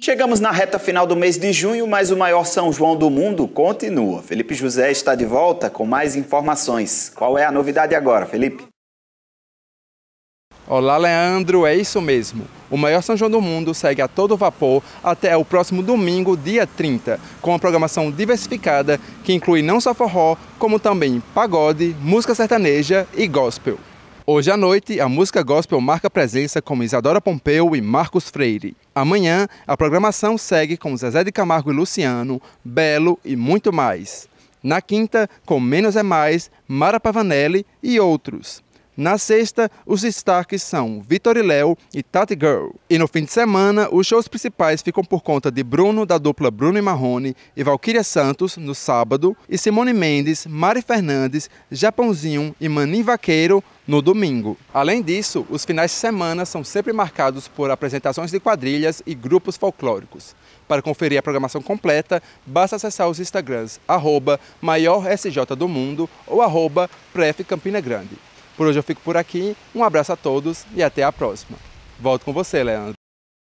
Chegamos na reta final do mês de junho, mas o maior São João do mundo continua. Felipe José está de volta com mais informações. Qual é a novidade agora, Felipe? Olá, Leandro, é isso mesmo. O maior São João do mundo segue a todo vapor até o próximo domingo, dia 30, com uma programação diversificada que inclui não só forró, como também pagode, música sertaneja e gospel. Hoje à noite, a música gospel marca presença com Isadora Pompeu e Marcos Freire. Amanhã, a programação segue com Zezé de Camargo e Luciano, Belo e muito mais. Na quinta, com Menos é Mais, Mara Pavanelli e outros. Na sexta, os destaques são Vitor e Léo e Tati Girl. E no fim de semana, os shows principais ficam por conta de Bruno, da dupla Bruno e Marrone, e Valquíria Santos, no sábado, e Simone Mendes, Mari Fernandes, Japãozinho e Manin Vaqueiro, no domingo. Além disso, os finais de semana são sempre marcados por apresentações de quadrilhas e grupos folclóricos. Para conferir a programação completa, basta acessar os Instagrams arroba mundo, ou arroba pref Campina Grande. Por hoje eu fico por aqui, um abraço a todos e até a próxima. Volto com você, Leandro.